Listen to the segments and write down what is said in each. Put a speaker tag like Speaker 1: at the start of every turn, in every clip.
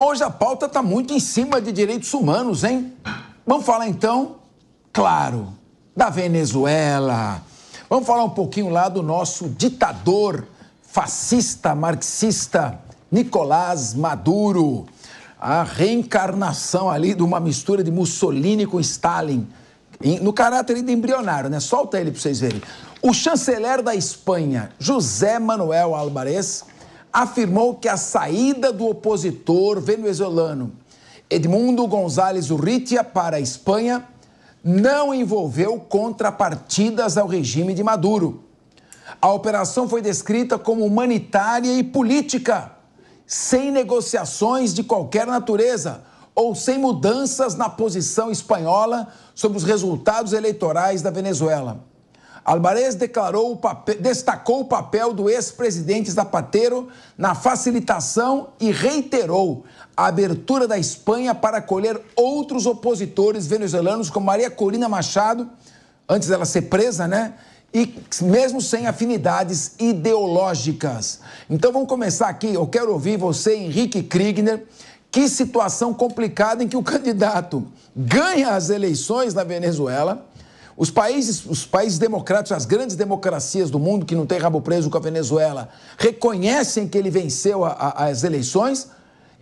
Speaker 1: Hoje a pauta está muito em cima de direitos humanos, hein? Vamos falar então, claro, da Venezuela. Vamos falar um pouquinho lá do nosso ditador fascista marxista Nicolás Maduro. A reencarnação ali de uma mistura de Mussolini com Stalin. No caráter ainda embrionário, né? Solta ele para vocês verem. O chanceler da Espanha, José Manuel Álvarez, afirmou que a saída do opositor venezuelano Edmundo González Urrutia para a Espanha não envolveu contrapartidas ao regime de Maduro. A operação foi descrita como humanitária e política, sem negociações de qualquer natureza ou sem mudanças na posição espanhola sobre os resultados eleitorais da Venezuela. Alvarez declarou o papel, destacou o papel do ex-presidente Zapatero na facilitação e reiterou a abertura da Espanha para acolher outros opositores venezuelanos, como Maria Corina Machado, antes dela ser presa, né? E mesmo sem afinidades ideológicas. Então vamos começar aqui. Eu quero ouvir você, Henrique Kriegner. Que situação complicada em que o candidato ganha as eleições na Venezuela os países, os países democráticos, as grandes democracias do mundo que não tem rabo preso com a Venezuela, reconhecem que ele venceu a, a, as eleições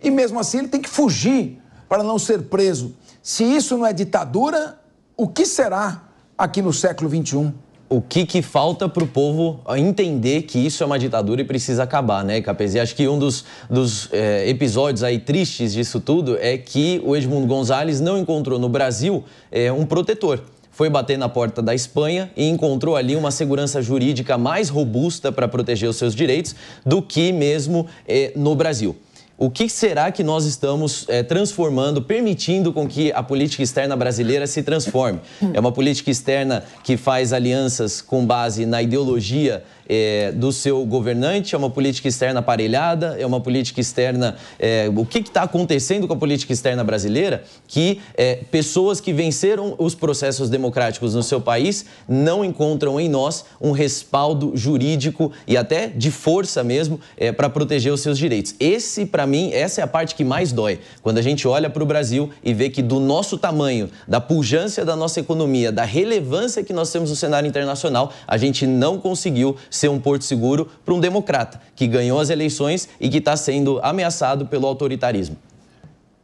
Speaker 1: e mesmo assim ele tem que fugir para não ser preso. Se isso não é ditadura, o que será aqui no século XXI?
Speaker 2: o que, que falta para o povo entender que isso é uma ditadura e precisa acabar, né, Capesi? Acho que um dos, dos é, episódios aí tristes disso tudo é que o Edmundo Gonzalez não encontrou no Brasil é, um protetor foi bater na porta da Espanha e encontrou ali uma segurança jurídica mais robusta para proteger os seus direitos do que mesmo eh, no Brasil. O que será que nós estamos é, transformando, permitindo com que a política externa brasileira se transforme? Hum. É uma política externa que faz alianças com base na ideologia é, do seu governante? É uma política externa aparelhada? É uma política externa. É, o que está acontecendo com a política externa brasileira que pessoas que venceram os processos democráticos no seu país não encontram em nós um respaldo jurídico e até de força mesmo para proteger os seus direitos? Esse, para mim, essa é a parte que mais dói. Quando a gente olha para o Brasil e vê que do nosso tamanho, da pujança da nossa economia, da relevância que nós temos no cenário internacional, a gente não conseguiu ser um porto seguro para um democrata que ganhou as eleições e que está sendo ameaçado pelo autoritarismo.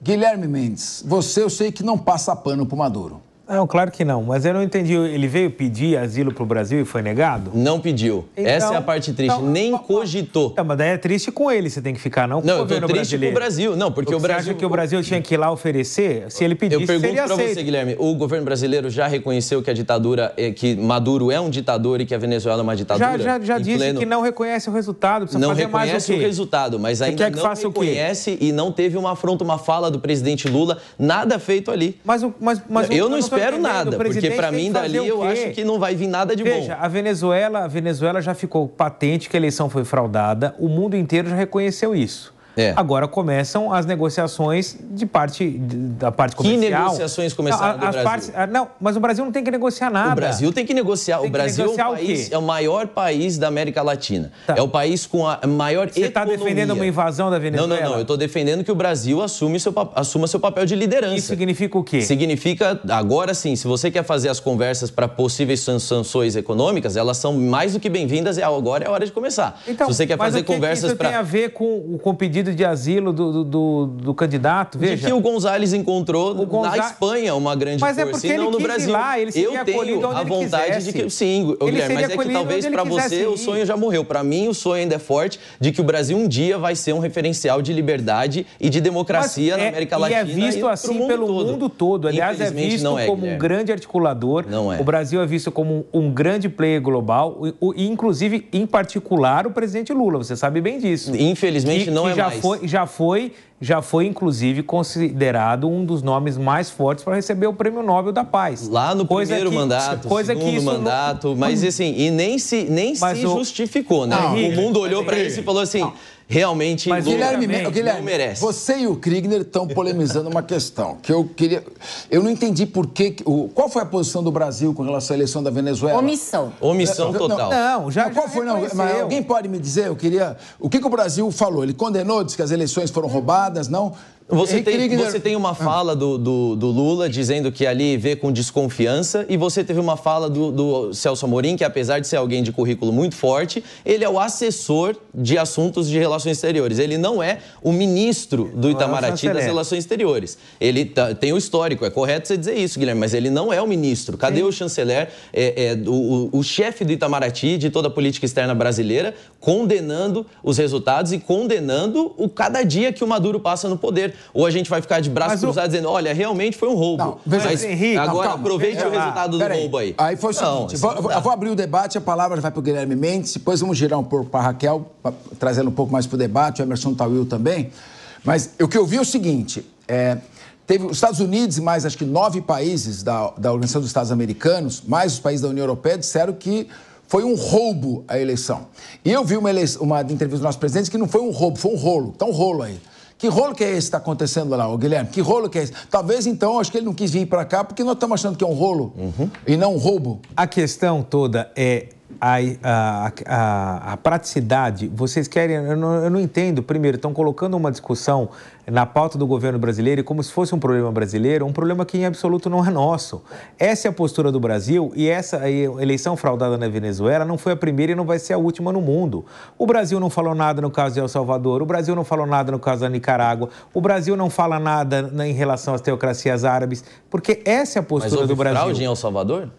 Speaker 3: Guilherme Mendes, você eu sei que não passa pano para Maduro. Não, claro que não. Mas eu não entendi. Ele veio pedir asilo para o Brasil e foi negado? Não pediu. Então, Essa é a então, parte triste. Então, Nem cogitou. Tá, mas daí é triste com ele, você tem que ficar, não com o governo triste brasileiro. Brasil. Não, porque o, o Brasil... Você acha que o Brasil tinha que ir lá oferecer? Se ele pedisse, Eu pergunto para você,
Speaker 2: Guilherme. O governo brasileiro já reconheceu que a ditadura... Eh, que Maduro é um ditador e que a Venezuela é uma ditadura? Já, já, já disse pleno... que não
Speaker 3: reconhece o resultado. Precisa não fazer reconhece mais o, o, resultado,
Speaker 2: mas ainda que não faça reconhece e não teve uma afronta, uma fala do presidente Lula. Nada feito ali. Mas, mas, mas eu, eu não espero espero nada, porque para mim dali eu acho que não vai
Speaker 3: vir nada de Veja, bom. Veja, a Venezuela, a Venezuela já ficou patente que a eleição foi fraudada, o mundo inteiro já reconheceu isso. É. Agora começam as negociações de parte da parte comercial. Que negociações começaram não, a, do Brasil? Partes, ah, não, mas o Brasil não tem que negociar nada. O Brasil tem
Speaker 2: que negociar. Tem o Brasil negociar é, o país, o é o maior país da América Latina. Tá. É o país com a maior Você está defendendo uma invasão da Venezuela? Não, não, não. Eu estou defendendo que o Brasil assume seu, assuma seu papel de liderança. Isso significa o quê? Significa, agora sim, se você quer fazer as conversas para possíveis sanções econômicas, elas são mais do que bem-vindas e é, agora é a hora de começar. Então, se você quer fazer mas o que isso tem a
Speaker 3: ver com, com o pedido pedido de asilo do, do, do candidato. Veja. De que o Gonzalez encontrou o Gonza... na Espanha uma grande mas é força, é porque e não ele no Brasil. Lá, ele
Speaker 2: seria eu tenho a vontade quisesse. de que. Sim, Guilherme, mas é que talvez para você ir. o sonho já morreu. Para mim, o sonho ainda é forte de que o Brasil um dia vai ser um referencial de liberdade e de democracia na é- América é Latina. E é visto e assim mundo pelo todo. mundo todo. Aliás, é visto é, como Guilherme. um
Speaker 3: grande articulador. Não é. O Brasil é visto como um grande player global, e, inclusive, em particular, o presidente Lula. Você sabe bem disso. Infelizmente, que, não que é já mais foi, já foi já foi inclusive considerado um dos nomes mais fortes para receber o Prêmio Nobel da Paz. Lá no coisa primeiro que, mandato, coisa segundo que isso mandato, não... mas assim,
Speaker 2: e nem se,
Speaker 3: nem mas se o... justificou, né? Não,
Speaker 2: o mundo olhou para isso e falou assim, não. realmente mas, Guilherme, Guilherme, merece. Você
Speaker 1: e o Kriegner estão polemizando uma questão que eu queria... Eu não entendi por que... O, qual foi a posição do Brasil com relação à eleição da Venezuela? Omissão. Omissão total. Não, já, mas qual já foi, não, mas alguém pode me dizer, eu queria... O que, que o Brasil falou? Ele condenou, disse que as eleições foram roubadas, não. Você é tem, você né?
Speaker 2: tem uma ah. fala do, do, do, Lula dizendo que ali vê com desconfiança e você teve uma fala do, do, Celso Amorim, que apesar de ser alguém de currículo muito forte, ele é o assessor de assuntos de relações exteriores. Ele não é o ministro do Itamaraty das relações exteriores. Ele tá, tem o histórico, é correto você dizer isso, Guilherme, mas ele não é o ministro. Cadê Sim. o chanceler, é, é, o, o, o chefe do Itamaraty, de toda a política externa brasileira, condenando os resultados e condenando o cada dia que o Maduro passa no poder? ou a gente vai ficar de braços cruzados dizendo, olha, realmente foi um roubo. Não, mas Henrique, agora calma, aproveite calma, o resultado do roubo aí. Aí foi o seguinte, não, vou,
Speaker 1: vou, abrir o debate, a palavra vai para o Guilherme Mendes, depois vamos girar um pouco para a Raquel, pra, trazendo um pouco mais para o debate, o Emerson Tawil tá, também. Mas o que eu vi é o seguinte, é, Teve os Estados Unidos e mais acho que nove países da, da Organização dos Estados Americanos, mais os países da União Europeia, disseram que foi um roubo a eleição. E eu vi uma, eleição, uma entrevista do nosso presidente que não foi um roubo, foi um rolo. Está um rolo aí. Que rolo que é esse que está acontecendo lá, Guilherme? Que rolo que é esse? Talvez então, acho que ele não quis vir para cá porque nós estamos achando que é um rolo uhum.
Speaker 3: e não um roubo. A questão toda é a, a, a, praticidade, vocês querem, eu não, eu não entendo, primeiro, estão colocando uma discussão na pauta do governo brasileiro e como se fosse um problema brasileiro, um problema que em absoluto não é nosso. Essa é a postura do Brasil e essa eleição fraudada na Venezuela não foi a primeira e não vai ser a última no mundo. O Brasil não falou nada no caso de El Salvador, o Brasil não falou nada no caso da Nicarágua, o Brasil não fala nada em relação às teocracias árabes, porque essa é a postura Mas houve do Brasil. fraude em
Speaker 2: El Salvador?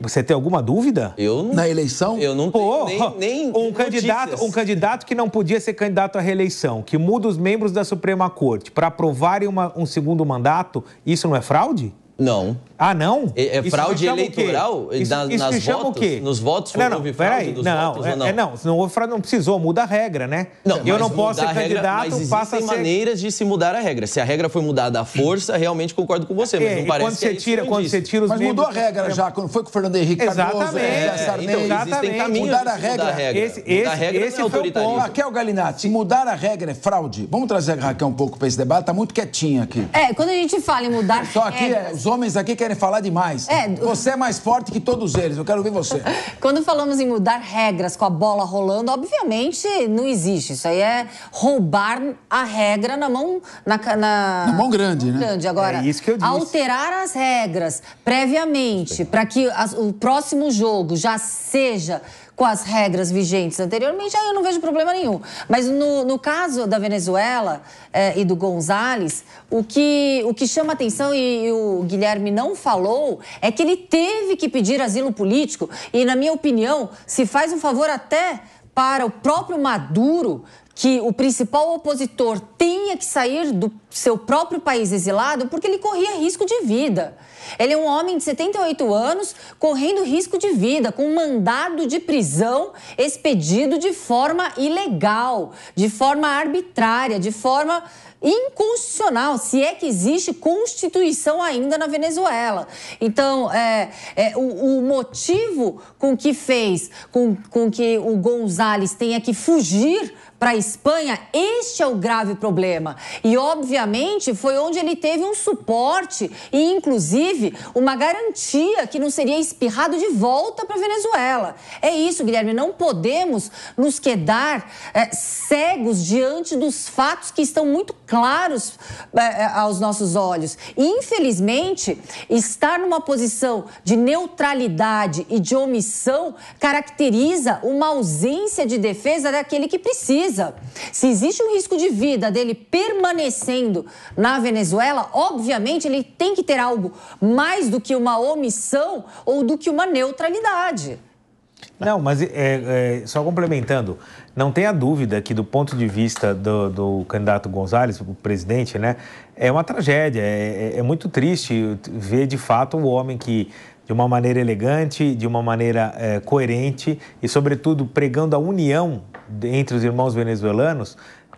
Speaker 3: Você tem alguma dúvida? Eu não, Na eleição? Eu não tenho Pô, nem, nem um candidato, um candidato que não podia ser candidato à reeleição, que muda os membros da Suprema Corte para aprovarem uma, um segundo mandato, isso não é fraude? Não. Ah, não? É, é fraude eleitoral? Isso, na, isso se chama o quê? Nos votos não, não, houve fraude dos não, votos é, é, não? É, não, se não houve fraude, não precisou, muda a regra, né? Não, eu não posso ser regra, candidato, mas passa a ser... maneiras
Speaker 2: de se mudar a regra. Se a regra foi mudada à força, realmente concordo com você, mas é, não parece quando que é você tira,
Speaker 3: Quando você tira os Mas mudou a regra já,
Speaker 1: quando foi com o Fernando Henrique Cardoso, então, Sarney. Então, existem mudar a regra. Mudar a regra. Esse, é autoritarismo. Raquel Galinatti, mudar a regra é fraude, vamos trazer a Raquel um pouco para esse debate, Está muito quietinha aqui.
Speaker 4: É, quando a gente fala em mudar Só aqui,
Speaker 1: os homens aqui que querem falar demais.
Speaker 4: É, você
Speaker 1: é mais forte que todos eles, eu quero ver você.
Speaker 4: Quando falamos em mudar regras com a bola rolando, obviamente não existe. Isso aí é roubar a regra na mão. Na, na, na mão grande, mão né? Grande. Agora, é isso que eu disse. alterar as regras previamente para que as, o próximo jogo já seja com as regras vigentes anteriormente, aí eu não vejo problema nenhum. Mas no, no caso da Venezuela eh, e do Gonzales, o que, o que chama atenção, e, e, o Guilherme não falou, é que ele teve que pedir asilo político. E, na minha opinião, se faz um favor até para o próprio Maduro que o principal opositor tenha que sair do seu próprio país exilado porque ele corria risco de vida. Ele é um homem de 78 anos correndo risco de vida, com um mandado de prisão expedido de forma ilegal, de forma arbitrária, de forma inconstitucional, se é que existe constituição ainda na Venezuela. Então, é, é o, o, motivo com que fez com, com que o Gonzales tenha que fugir para a Espanha, este é o grave problema. E, obviamente, foi onde ele teve um suporte e, inclusive, uma garantia que não seria espirrado de volta para a Venezuela. É isso, Guilherme. Não podemos nos quedar é, cegos diante dos fatos que estão muito claros é, é, aos nossos olhos. Infelizmente, estar numa posição de neutralidade e de omissão caracteriza uma ausência de defesa daquele que precisa. Se existe um risco de vida dele permanecendo na Venezuela, obviamente ele tem que ter algo mais do que uma omissão ou do que uma neutralidade.
Speaker 3: Não, mas é, é, só complementando, não tenha dúvida que do ponto de vista do, do candidato Gonzalez, o presidente, né, é uma tragédia, é, é, é muito triste ver de fato o homem que de uma maneira elegante, de uma maneira é, coerente e, sobretudo, pregando a união entre os irmãos venezuelanos,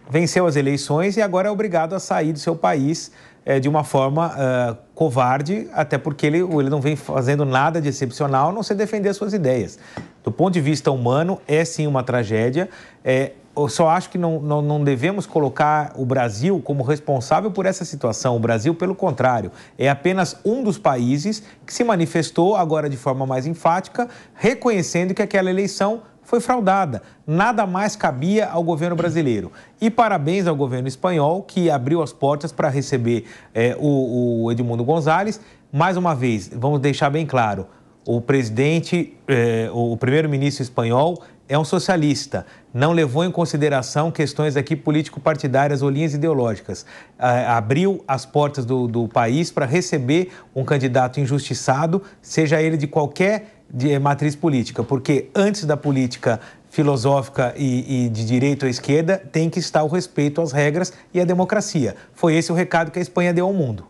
Speaker 3: venceu as eleições e agora é obrigado a sair do seu país é, de uma forma uh, covarde, até porque ele, ele não vem fazendo nada de excepcional, a não ser defender suas ideias. Do ponto de vista humano, é sim uma tragédia. É, eu só acho que não, não, não, devemos colocar o Brasil como responsável por essa situação. O Brasil, pelo contrário, é apenas um dos países que se manifestou, agora de forma mais enfática, reconhecendo que aquela eleição foi fraudada. Nada mais cabia ao governo brasileiro. E parabéns ao governo espanhol, que abriu as portas para receber é, o, o, Edmundo Gonzalez. Mais uma vez, vamos deixar bem claro: o presidente, é, o primeiro-ministro espanhol é um socialista, não levou em consideração questões aqui político-partidárias ou linhas ideológicas. abriu as portas do, do país para receber um candidato injustiçado, seja ele de qualquer de matriz política, porque antes da política filosófica e, e, de direito à esquerda, tem que estar o respeito às regras e à democracia. Foi esse o recado que a Espanha deu ao mundo.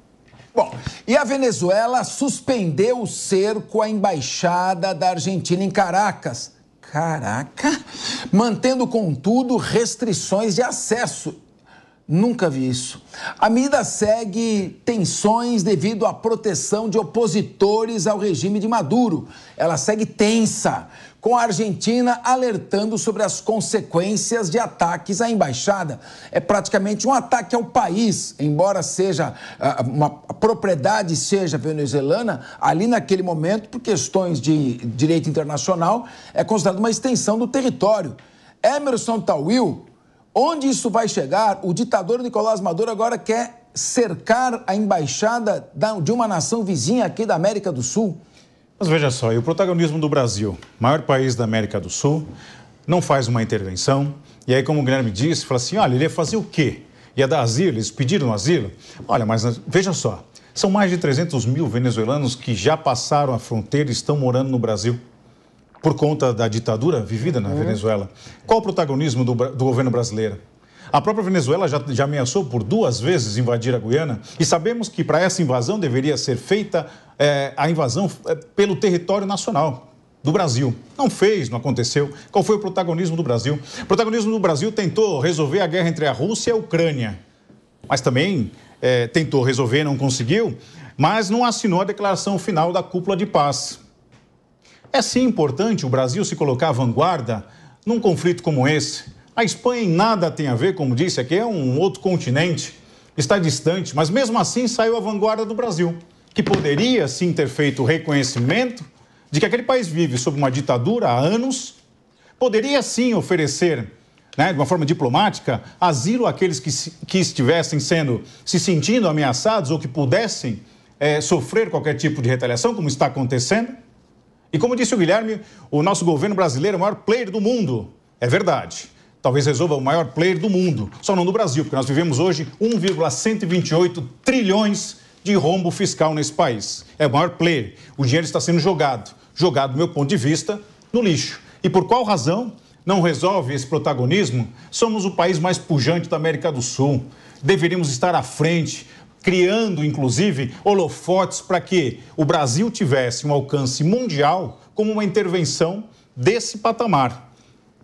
Speaker 3: Bom, e a Venezuela suspendeu o cerco à
Speaker 1: embaixada da Argentina em Caracas. Caraca! Mantendo, contudo, restrições de acesso Nunca vi isso. A medida segue tensões devido à proteção de opositores ao regime de Maduro. Ela segue tensa, com a Argentina alertando sobre as consequências de ataques à embaixada. É praticamente um ataque ao país, embora seja ah, uma propriedade seja venezuelana, ali naquele momento, por questões de direito internacional, é considerado uma extensão do território. Emerson Tawil Onde isso vai chegar? O ditador Nicolás Maduro agora quer
Speaker 5: cercar a embaixada de uma nação vizinha aqui da América do Sul. Mas veja só, e o protagonismo do Brasil, maior país da América do Sul, não faz uma intervenção. E aí, como o Guilherme disse, fala assim: olha, ele ia fazer o quê? Ia dar asilo? Eles pediram asilo? Olha, mas ah, veja só, são mais de 300 mil venezuelanos que já passaram a fronteira e estão morando no Brasil por conta da ditadura vivida na uhum. Venezuela. Qual o protagonismo do, do, governo brasileiro? A própria Venezuela já, já ameaçou por duas vezes invadir a Guiana e sabemos que para essa invasão deveria ser feita é, a invasão é, pelo território nacional do Brasil. Não fez, não aconteceu. Qual foi o protagonismo do Brasil? O protagonismo do Brasil tentou resolver a guerra entre a Rússia e a Ucrânia, mas também é, tentou resolver, não conseguiu, mas não assinou a declaração final da cúpula de paz. É sim importante o Brasil se colocar à vanguarda num conflito como esse. A Espanha em nada tem a ver, como disse aqui, é um outro continente, está distante, mas mesmo assim saiu à vanguarda do Brasil, que poderia sim ter feito o reconhecimento de que aquele país vive sob uma ditadura há anos, poderia sim oferecer, né, de uma forma diplomática, asilo àqueles que, que estivessem sendo, se sentindo ameaçados ou que pudessem é, sofrer qualquer tipo de retaliação, como está acontecendo. E como disse o Guilherme, o nosso governo brasileiro é o maior player do mundo. É verdade. Talvez resolva o maior player do mundo, só não do Brasil, porque nós vivemos hoje 1,128 trilhões de rombo fiscal nesse país. É o maior player. O dinheiro está sendo jogado, jogado, do meu ponto de vista, no lixo. E por qual razão não resolve esse protagonismo? Somos o país mais pujante da América do Sul. Deveríamos estar à frente criando inclusive holofotes para que o Brasil tivesse um alcance mundial como uma intervenção desse patamar.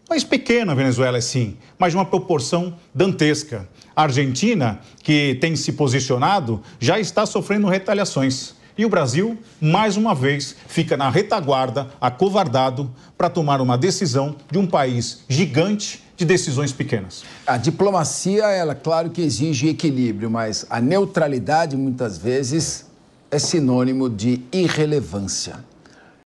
Speaker 5: Mais pequena a Venezuela, sim, mas de uma proporção dantesca. A Argentina, que tem se posicionado, já está sofrendo retaliações. E o Brasil, mais uma vez, fica na retaguarda, acovardado, para tomar uma decisão de um país gigante de decisões pequenas. A diplomacia, ela, claro que exige equilíbrio, mas a
Speaker 1: neutralidade muitas vezes é sinônimo de irrelevância.